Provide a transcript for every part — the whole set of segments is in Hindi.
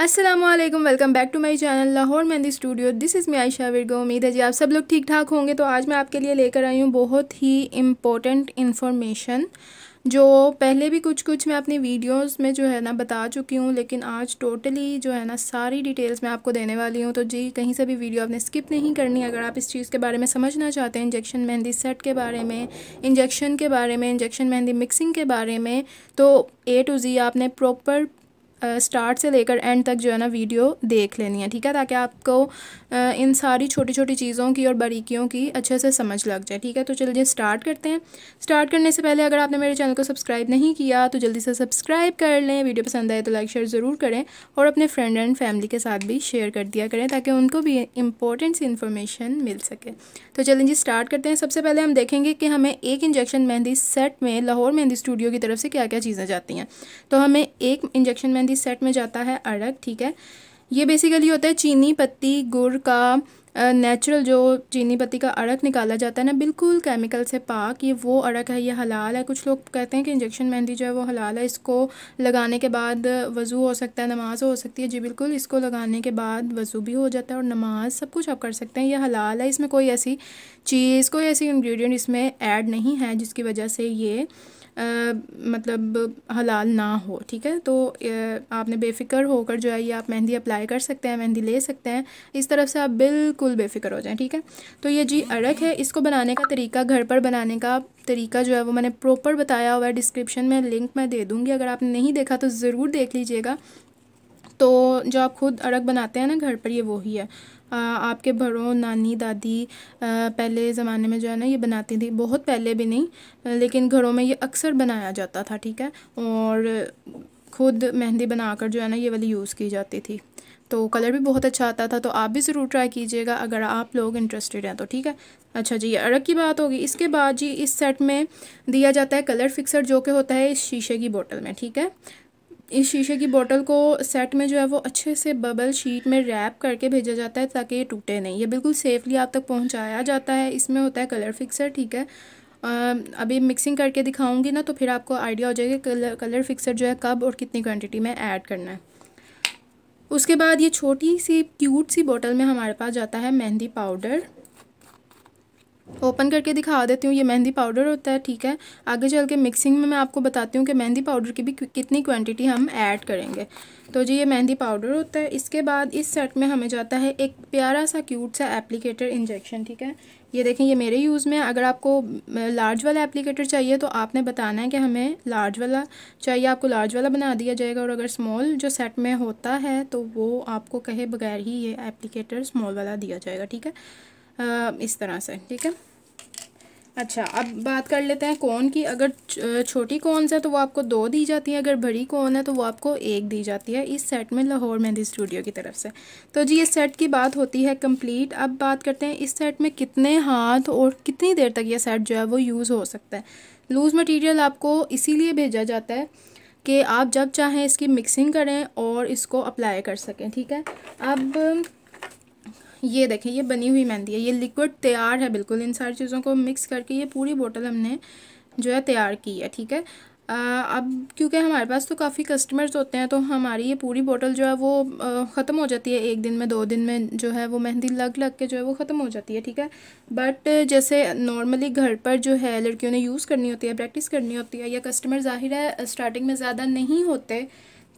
Aslam welcome back to my channel Lahore Mehndi studio this is me Ayesha Virgo उम्मीद है जी आप सब लोग ठीक ठाक होंगे तो आज मैं आपके लिए लेकर आई हूँ बहुत ही इम्पोर्टेंट इन्फॉर्मेशन जो पहले भी कुछ कुछ मैं अपनी वीडियोस में जो है ना बता चुकी हूँ लेकिन आज टोटली जो है ना सारी डिटेल्स मैं आपको देने वाली हूँ तो जी कहीं से भी वीडियो आपने स्किप नहीं करनी अगर आप इस चीज़ के बारे में समझना चाहते हैं इंजेक्शन मेहंदी सेट के बारे में इंजेक्शन के बारे में इंजेक्शन मेहंदी मिक्सिंग के बारे में तो ए टू ज़ी आपने प्रॉपर स्टार्ट से लेकर एंड तक जो है ना वीडियो देख लेनी है ठीक है ताकि आपको इन सारी छोटी छोटी चीज़ों की और बारीकियों की अच्छे से समझ लग जाए ठीक है तो चलिए स्टार्ट करते हैं स्टार्ट करने से पहले अगर आपने मेरे चैनल को सब्सक्राइब नहीं किया तो जल्दी से सब्सक्राइब कर लें वीडियो पसंद आए तो लाइक शेयर ज़रूर करें और अपने फ्रेंड एंड फैमिली के साथ भी शेयर कर दिया करें ताकि उनको भी इंपॉर्टेंट सी इन्फॉर्मेशन मिल सके तो चलें जी स्टार्ट करते हैं सबसे पहले हम देखेंगे कि हमें एक इंजेक्शन मेहंदी सेट में लाहौर मेहंदी स्टूडियो की तरफ से क्या क्या चीज़ें जाती हैं तो हमें एक इंजेक्शन मेहंदी संगीत सेट में जाता है अड़क ठीक है ये बेसिकली होता है चीनी पत्ती गुड़ का नेचुरल जो चीनी पत्ती का अड़क निकाला जाता है ना बिल्कुल केमिकल से पाक ये वो अड़क है ये हलाल है कुछ लोग कहते हैं कि इंजेक्शन मेहंदी जो है वो हलाल है इसको लगाने के बाद वज़ू हो सकता है नमाज हो सकती है जी बिल्कुल इसको लगाने के बाद वज़ू भी हो जाता है और नमाज सब कुछ आप कर सकते हैं ये हलाल है इसमें कोई ऐसी चीज़ कोई ऐसी इन्ग्रीडियंट इसमें ऐड नहीं है जिसकी वजह से ये मतलब हलाल ना हो ठीक है तो आपने बेफ़िक्र होकर जो है ये आप मेहंदी अप्लाई कर सकते हैं मेहंदी ले सकते हैं इस तरफ से आप बिल्कुल बेफ़िक्र हो जाएं ठीक है तो ये जी अड़क है इसको बनाने का तरीका घर पर बनाने का तरीका जो है वो मैंने प्रॉपर बताया हुआ है डिस्क्रिप्शन में लिंक मैं दे दूँगी अगर आपने नहीं देखा तो ज़रूर देख लीजिएगा तो जो आप खुद अड़क बनाते हैं ना घर पर ये वही है आपके बड़ों नानी दादी पहले ज़माने में जो है ना ये बनाती थी बहुत पहले भी नहीं लेकिन घरों में ये अक्सर बनाया जाता था ठीक है और खुद मेहंदी बनाकर जो है ना ये वाली यूज़ की जाती थी तो कलर भी बहुत अच्छा आता था तो आप भी ज़रूर ट्राई कीजिएगा अगर आप लोग इंटरेस्टेड हैं तो ठीक है अच्छा जी ये अरग की बात होगी इसके बाद जी इस सेट में दिया जाता है कलर फिक्सर जो कि होता है इस शीशे की बोतल में ठीक है इस शीशे की बोतल को सेट में जो है वो अच्छे से बबल शीट में रैप करके भेजा जाता है ताकि ये टूटे नहीं ये बिल्कुल सेफली आप तक पहुंचाया जाता है इसमें होता है कलर फिक्सर ठीक है अभी मिक्सिंग करके दिखाऊंगी ना तो फिर आपको आइडिया हो जाएगा कलर कलर फिक्सर जो है कब और कितनी क्वान्टिटी में ऐड करना है उसके बाद ये छोटी सी क्यूट सी बॉटल में हमारे पास जाता है मेहंदी पाउडर ओपन करके दिखा देती हूँ ये मेहंदी पाउडर होता है ठीक है आगे चल के मिक्सिंग में मैं आपको बताती हूँ कि मेहंदी पाउडर की भी कितनी क्वांटिटी हम ऐड करेंगे तो जी ये मेहंदी पाउडर होता है इसके बाद इस सेट में हमें जाता है एक प्यारा सा क्यूट सा एप्लीकेटर इंजेक्शन ठीक है ये देखें ये मेरे यूज़ में अगर आपको लार्ज वाला एप्लीकेटर चाहिए तो आपने बताना है कि हमें लार्ज वाला चाहिए आपको लार्ज वाला बना दिया जाएगा और अगर स्मॉल जो सेट में होता है तो वो आपको कहे बगैर ही ये एप्लीकेटर स्मॉल वाला दिया जाएगा ठीक है इस तरह से ठीक है अच्छा अब बात कर लेते हैं कौन की अगर छोटी कॉन्स है तो वो आपको दो दी जाती है अगर बड़ी कॉन है तो वो आपको एक दी जाती है इस सेट में लाहौर मेहंदी स्टूडियो की तरफ से तो जी इस सेट की बात होती है कंप्लीट अब बात करते हैं इस सेट में कितने हाथ और कितनी देर तक ये सेट जो है वो यूज़ हो सकता है लूज़ मटीरियल आपको इसीलिए भेजा जाता है कि आप जब चाहें इसकी मिक्सिंग करें और इसको अप्लाई कर सकें ठीक है अब ये देखें ये बनी हुई मेहंदी है ये लिक्विड तैयार है बिल्कुल इन सारी चीज़ों को मिक्स करके ये पूरी बोतल हमने जो है तैयार की है ठीक है अब क्योंकि हमारे पास तो काफ़ी कस्टमर्स होते हैं तो हमारी ये पूरी बोतल जो है वो ख़त्म हो जाती है एक दिन में दो दिन में जो है वो मेहंदी लग लग के जो है वो ख़त्म हो जाती है ठीक है बट जैसे नॉर्मली घर पर जो है लड़कियों ने यूज़ करनी होती है प्रैक्टिस करनी होती है या कस्टमर ज़ाहिर है स्टार्टिंग में ज़्यादा नहीं होते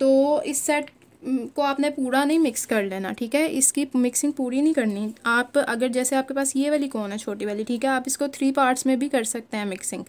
तो इस सेट को आपने पूरा नहीं मिक्स कर लेना ठीक है इसकी मिक्सिंग पूरी नहीं करनी आप अगर जैसे आपके पास ये वाली कौन है छोटी वाली ठीक है आप इसको थ्री पार्ट्स में भी कर सकते हैं मिक्सिंग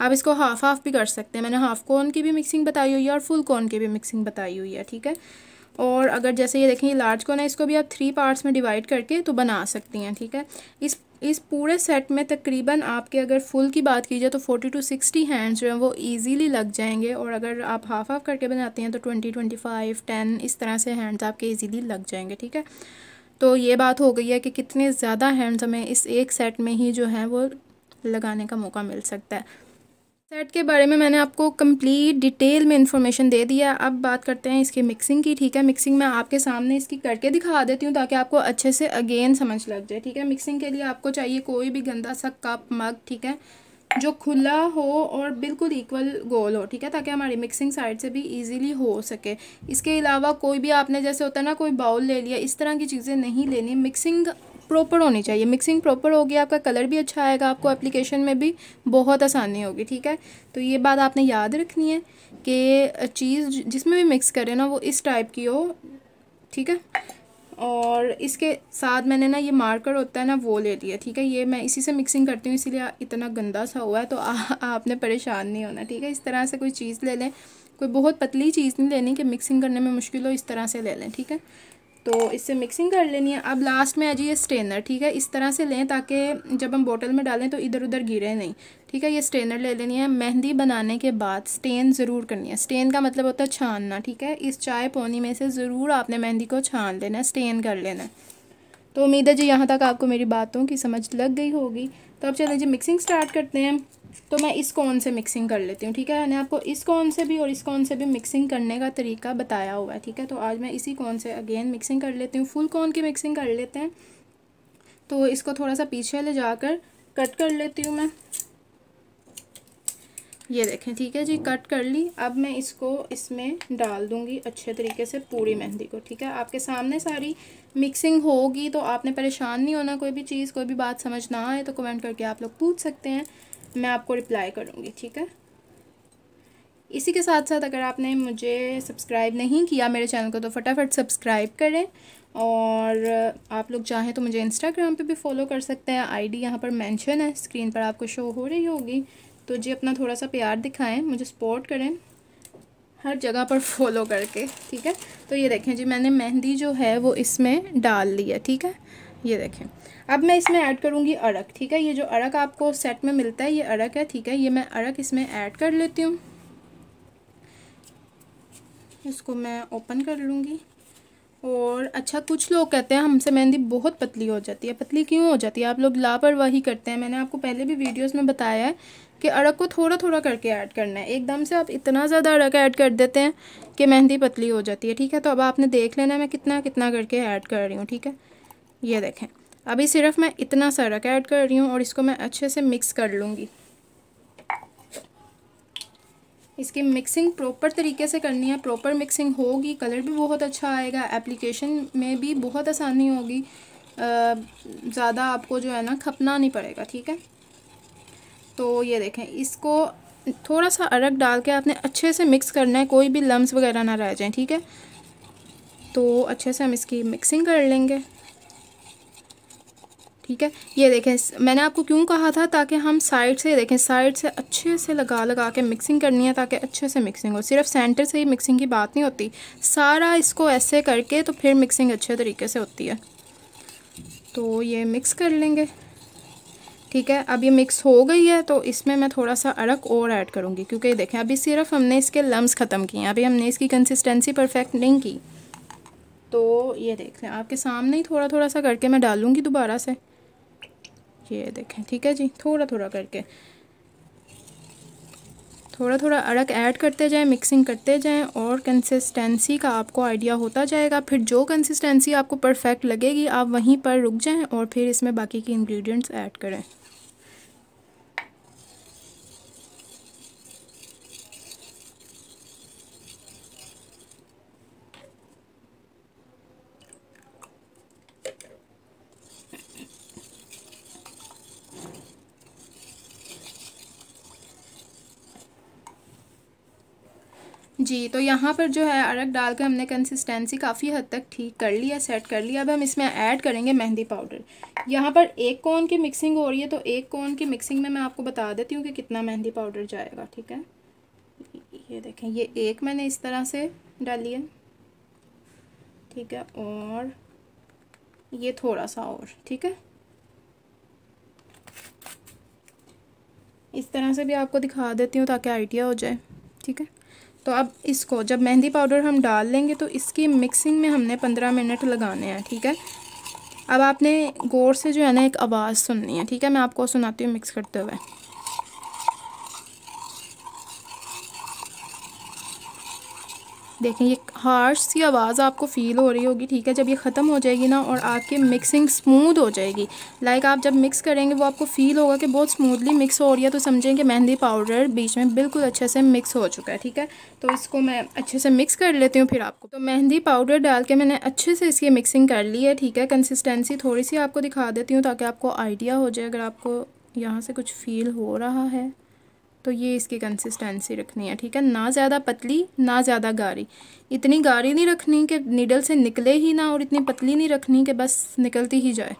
आप इसको हाफ हाफ भी कर सकते हैं मैंने हाफ कॉर्न की भी मिक्सिंग बताई हुई है और फुल कॉर्न की भी मिक्सिंग बताई हुई है ठीक है और अगर जैसे ये देखें ये लार्ज कौन है इसको भी आप थ्री पार्ट्स में डिवाइड करके तो बना सकती हैं ठीक है इस इस पूरे सेट में तकरीबन आपके अगर फुल की बात की जाए तो फोर्टी टू सिक्सटी हैंड्स जो हैं वो इजीली लग जाएंगे और अगर आप हाफ हाफ करके बनाते हैं तो ट्वेंटी ट्वेंटी फाइव टेन इस तरह से हैंड्स आपके ईजीली लग जाएंगे ठीक है तो ये बात हो गई है कि कितने ज़्यादा हैंड्स हमें इस एक सेट में ही जो है वो लगाने का मौका मिल सकता है सेट के बारे में मैंने आपको कंप्लीट डिटेल में इन्फॉर्मेशन दे दिया अब बात करते हैं इसकी मिक्सिंग की ठीक है मिक्सिंग मैं आपके सामने इसकी करके दिखा देती हूँ ताकि आपको अच्छे से अगेन समझ लग जाए ठीक है मिक्सिंग के लिए आपको चाहिए कोई भी गंदा सा कप मग ठीक है जो खुला हो और बिल्कुल इक्वल गोल हो ठीक है ताकि हमारी मिक्सिंग साइड से भी इजीली हो सके इसके अलावा कोई भी आपने जैसे होता है ना कोई बाउल ले लिया इस तरह की चीज़ें नहीं लेनी मिक्सिंग प्रॉपर होनी चाहिए मिक्सिंग प्रॉपर होगी आपका कलर भी अच्छा आएगा आपको एप्लीकेशन में भी बहुत आसानी होगी ठीक है तो ये बात आपने याद रखनी है कि चीज़ जिसमें भी मिक्स करें ना वो इस टाइप की हो ठीक है और इसके साथ मैंने ना ये मार्कर होता है ना वो ले लिया ठीक है ये मैं इसी से मिक्सिंग करती हूँ इसीलिए इतना गंदा सा हुआ है तो आ, आपने परेशान नहीं होना ठीक है इस तरह से कोई चीज़ ले लें कोई बहुत पतली चीज़ नहीं लेनी कि मिक्सिंग करने में मुश्किल हो इस तरह से ले लें ठीक है तो इससे मिक्सिंग कर लेनी है अब लास्ट में आ जाइए स्ट्रेनर ठीक है इस तरह से लें ताकि जब हम बोतल में डालें तो इधर उधर गिरे नहीं ठीक है ये स्ट्रेनर ले लेनी है मेहंदी बनाने के बाद स्टेन ज़रूर करनी है स्टेन का मतलब होता है छानना ठीक है इस चाय पौनी में से ज़रूर आपने मेहंदी को छान लेना है स्टेन कर लेना है तो उम्मीद है जी यहाँ तक आपको मेरी बातों की समझ लग गई होगी तो अब चलें जी मिक्सिंग स्टार्ट करते हैं तो मैं इस कौन से मिक्सिंग कर लेती हूँ ठीक है मैंने आपको इस कौन से भी और इस कौन से भी मिक्सिंग करने का तरीका बताया हुआ है ठीक है तो आज मैं इसी कौन से अगेन मिक्सिंग कर लेती हूँ फुल कौन की मिक्सिंग कर लेते हैं तो इसको थोड़ा सा पीछे ले जाकर कट कर लेती हूँ मैं ये देखें ठीक है जी कट कर ली अब मैं इसको इसमें डाल दूंगी अच्छे तरीके से पूरी मेहंदी को ठीक है आपके सामने सारी मिक्सिंग होगी तो आपने परेशान नहीं होना कोई भी चीज़ कोई भी बात समझ ना आए तो कमेंट करके आप लोग पूछ सकते हैं मैं आपको रिप्लाई करूँगी ठीक है इसी के साथ साथ अगर आपने मुझे सब्सक्राइब नहीं किया मेरे चैनल को तो फटाफट सब्सक्राइब करें और आप लोग चाहें तो मुझे इंस्टाग्राम पे भी फॉलो कर सकते हैं आईडी यहाँ पर मेंशन है स्क्रीन पर आपको शो हो रही होगी तो जी अपना थोड़ा सा प्यार दिखाएं मुझे सपोर्ट करें हर जगह पर फॉलो करके ठीक है तो ये देखें जी मैंने मेहंदी जो है वो इसमें डाल लिया ठीक है ये देखें अब मैं इसमें ऐड करूँगी अरक ठीक है ये जो अरक आपको सेट में मिलता है ये अरक है ठीक है ये मैं अरक इसमें ऐड कर लेती हूँ इसको मैं ओपन कर लूँगी और अच्छा कुछ लोग कहते हैं हमसे मेहंदी बहुत पतली हो जाती है पतली क्यों हो जाती है आप लोग लापरवाही करते हैं मैंने आपको पहले भी वीडियोस में बताया है कि अरक को थोड़ा थोड़ा करके ऐड करना है एकदम से आप इतना ज़्यादा अरक ऐड कर देते हैं कि मेहंदी पतली हो जाती है ठीक है तो अब आपने देख लेना है मैं कितना कितना करके ऐड कर रही हूँ ठीक है ये देखें अभी सिर्फ मैं इतना सा रख ऐड कर रही हूँ और इसको मैं अच्छे से मिक्स कर लूँगी इसकी मिक्सिंग प्रॉपर तरीके से करनी है प्रॉपर मिक्सिंग होगी कलर भी बहुत अच्छा आएगा एप्लीकेशन में भी बहुत आसानी होगी ज़्यादा आपको जो है ना खपना नहीं पड़ेगा ठीक है तो ये देखें इसको थोड़ा सा अरक डाल के आपने अच्छे से मिक्स करना है कोई भी लम्स वगैरह ना रह जाए ठीक है तो अच्छे से हम इसकी मिक्सिंग कर लेंगे ठीक है ये देखें मैंने आपको क्यों कहा था ताकि हम साइड से देखें साइड से अच्छे से लगा लगा के मिक्सिंग करनी है ताकि अच्छे से मिक्सिंग हो सिर्फ सेंटर से ही मिक्सिंग की बात नहीं होती सारा इसको ऐसे करके तो फिर मिक्सिंग अच्छे तरीके से होती है तो ये मिक्स कर लेंगे ठीक है अब ये मिक्स हो गई है तो इसमें मैं थोड़ा सा अरक और ऐड करूँगी क्योंकि देखें अभी सिर्फ हमने इसके लम्स ख़त्म किए हैं अभी हमने इसकी कंसिस्टेंसी परफेक्ट नहीं की तो ये देख लें आपके सामने ही थोड़ा थोड़ा सा करके मैं डालूँगी दोबारा से ये देखें ठीक है जी थोड़ा थोड़ा करके थोड़ा थोड़ा अड़क ऐड करते जाएं मिक्सिंग करते जाएं और कंसिस्टेंसी का आपको आइडिया होता जाएगा फिर जो कंसिस्टेंसी आपको परफेक्ट लगेगी आप वहीं पर रुक जाएं और फिर इसमें बाकी के इंग्रेडिएंट्स ऐड करें जी तो यहाँ पर जो है अरक डाल कर हमने कंसिस्टेंसी काफ़ी हद तक ठीक कर लिया सेट कर लिया अब हम इसमें ऐड करेंगे मेहंदी पाउडर यहाँ पर एक कोन की मिक्सिंग हो रही है तो एक कोन की मिक्सिंग में मैं आपको बता देती हूँ कि कितना मेहंदी पाउडर जाएगा ठीक है ये देखें ये एक मैंने इस तरह से डाली है ठीक है और ये थोड़ा सा और ठीक है इस तरह से भी आपको दिखा देती हूँ ताकि आइडिया हो जाए ठीक है तो अब इसको जब मेहंदी पाउडर हम डाल लेंगे तो इसकी मिक्सिंग में हमने पंद्रह मिनट लगाने हैं ठीक है अब आपने गौर से जो है ना एक आवाज़ सुननी है ठीक है मैं आपको सुनाती हूँ मिक्स करते हुए देखें ये हार्श सी आवाज़ आपको फ़ील हो रही होगी ठीक है जब ये ख़त्म हो जाएगी ना और आपकी मिक्सिंग स्मूथ हो जाएगी लाइक आप जब मिक्स करेंगे वो आपको फ़ील होगा कि बहुत स्मूथली मिक्स हो रही है तो समझें कि मेहंदी पाउडर बीच में बिल्कुल अच्छे से मिक्स हो चुका है ठीक है तो इसको मैं अच्छे से मिक्स कर लेती हूँ फिर आपको तो मेहंदी पाउडर डाल के मैंने अच्छे से इसकी मिक्सिंग कर ली है ठीक है कंसिस्टेंसी थोड़ी सी आपको दिखा देती हूँ ताकि आपको आइडिया हो जाए अगर आपको यहाँ से कुछ फ़ील हो रहा है तो ये इसकी कंसिस्टेंसी रखनी है ठीक है ना ज़्यादा पतली ना ज़्यादा गारी इतनी गारी नहीं रखनी कि नीडल से निकले ही ना और इतनी पतली नहीं रखनी कि बस निकलती ही जाए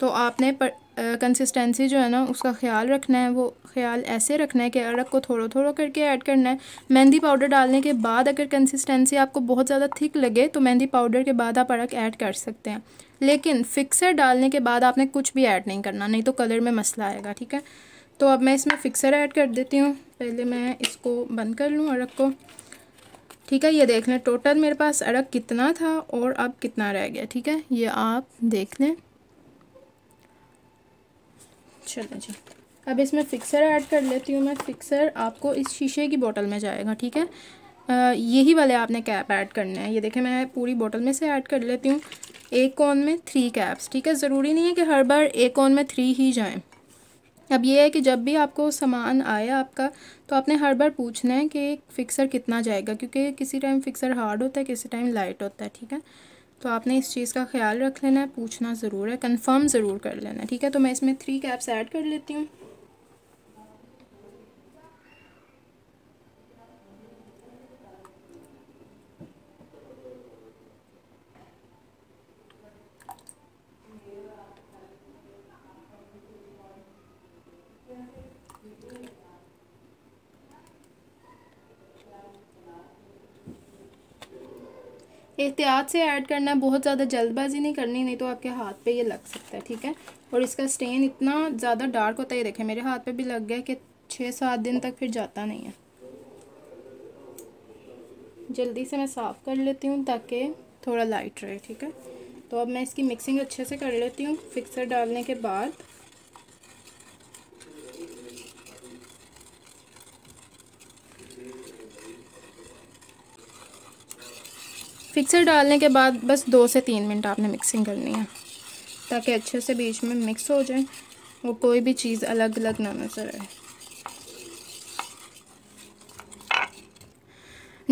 तो आपने कंसिस्टेंसी जो है ना उसका ख्याल रखना है वो ख्याल ऐसे रखना है कि अरक को थोड़ा थोड़ा करके ऐड करना है मेहंदी पाउडर डालने के बाद अगर कंसिस्टेंसी आपको बहुत ज़्यादा थिक लगे तो मेहंदी पाउडर के बाद आप अरक ऐड कर सकते हैं लेकिन फिक्सर डालने के बाद आपने कुछ भी ऐड नहीं करना नहीं तो कलर में मसला आएगा ठीक है तो अब मैं इसमें फिक्सर ऐड कर देती हूँ पहले मैं इसको बंद कर लूँ अड़क को ठीक है ये देख लें टोटल मेरे पास अड़क कितना था और अब कितना रह गया ठीक है ये आप देख लें चलो जी अब इसमें फिक्सर ऐड कर लेती हूँ मैं फिक्सर आपको इस शीशे की बोतल में जाएगा ठीक है यही वाले आपने कैप ऐड करने हैं ये देखें मैं पूरी बोतल में से ऐड कर लेती हूँ एक कौन में थ्री कैप्स ठीक है ज़रूरी नहीं है कि हर बार एक कौन में थ्री ही जाएँ अब ये है कि जब भी आपको सामान आया आपका तो आपने हर बार पूछना है कि फ़िक्सर कितना जाएगा क्योंकि किसी टाइम फ़िक्सर हार्ड होता है किसी टाइम लाइट होता है ठीक है तो आपने इस चीज़ का ख्याल रख लेना है पूछना ज़रूर है कंफर्म ज़रूर कर लेना है ठीक है तो मैं इसमें थ्री कैप्स ऐड कर लेती हूँ एहतियात से ऐड करना है बहुत ज़्यादा जल्दबाजी नहीं करनी नहीं तो आपके हाथ पे ये लग सकता है ठीक है और इसका स्टेन इतना ज़्यादा डार्क होता है देखें मेरे हाथ पे भी लग गया कि छः सात दिन तक फिर जाता नहीं है जल्दी से मैं साफ़ कर लेती हूँ ताकि थोड़ा लाइट रहे ठीक है तो अब मैं इसकी मिक्सिंग अच्छे से कर लेती हूँ फिक्सर डालने के बाद फिक्सर डालने के बाद बस दो से तीन मिनट आपने मिक्सिंग करनी है ताकि अच्छे से बीच में मिक्स हो जाए वो कोई भी चीज़ अलग अलग ना नज़र आए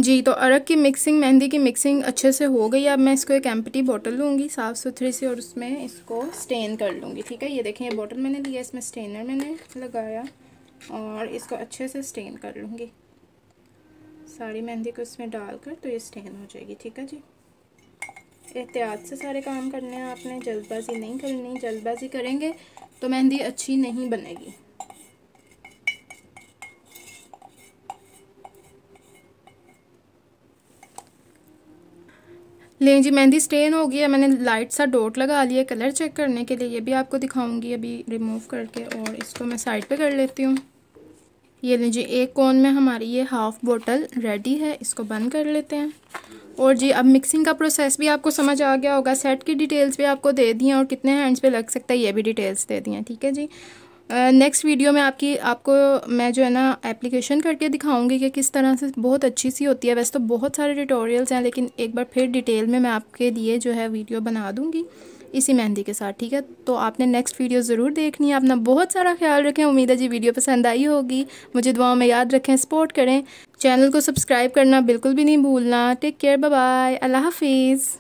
जी तो अरक की मिक्सिंग मेहंदी की मिक्सिंग अच्छे से हो गई अब मैं इसको एक एम्पटी बोतल लूँगी साफ़ सुथरी से और उसमें इसको स्टेन कर लूँगी ठीक है ये देखें ये बोतल मैंने लिया इसमें स्टेनर मैंने लगाया और इसको अच्छे से स्टेन कर लूँगी सारी मेहंदी को इसमें डालकर तो ये स्टेन हो जाएगी ठीक है जी एहतियात से सारे काम करने हैं आपने जल्दबाजी नहीं करनी जल्दबाजी करेंगे तो मेहंदी अच्छी नहीं बनेगी लें जी मेहंदी स्टेन हो गई है मैंने लाइट सा डोट लगा लिया कलर चेक करने के लिए ये भी आपको दिखाऊंगी अभी रिमूव करके और इसको मैं साइड पे कर लेती हूँ ये लीजिए एक कोन में हमारी ये हाफ़ बोतल रेडी है इसको बंद कर लेते हैं और जी अब मिक्सिंग का प्रोसेस भी आपको समझ आ गया होगा सेट की डिटेल्स भी आपको दे दी हैं और कितने हैंड्स पे लग सकता है ये भी डिटेल्स दे दी हैं ठीक है जी नेक्स्ट uh, वीडियो में आपकी आपको मैं जो है ना एप्लीकेशन करके दिखाऊंगी कि किस तरह से बहुत अच्छी सी होती है वैसे तो बहुत सारे ट्यूटोरियल्स हैं लेकिन एक बार फिर डिटेल में मैं आपके लिए जो है वीडियो बना दूँगी इसी मेहंदी के साथ ठीक है तो आपने नेक्स्ट वीडियो ज़रूर देखनी है अपना बहुत सारा ख्याल रखें उम्मीद है जी वीडियो पसंद आई होगी मुझे दुआओं में याद रखें सपोर्ट करें चैनल को सब्सक्राइब करना बिल्कुल भी नहीं भूलना टेक केयर बाय अल्लाह हाफिज़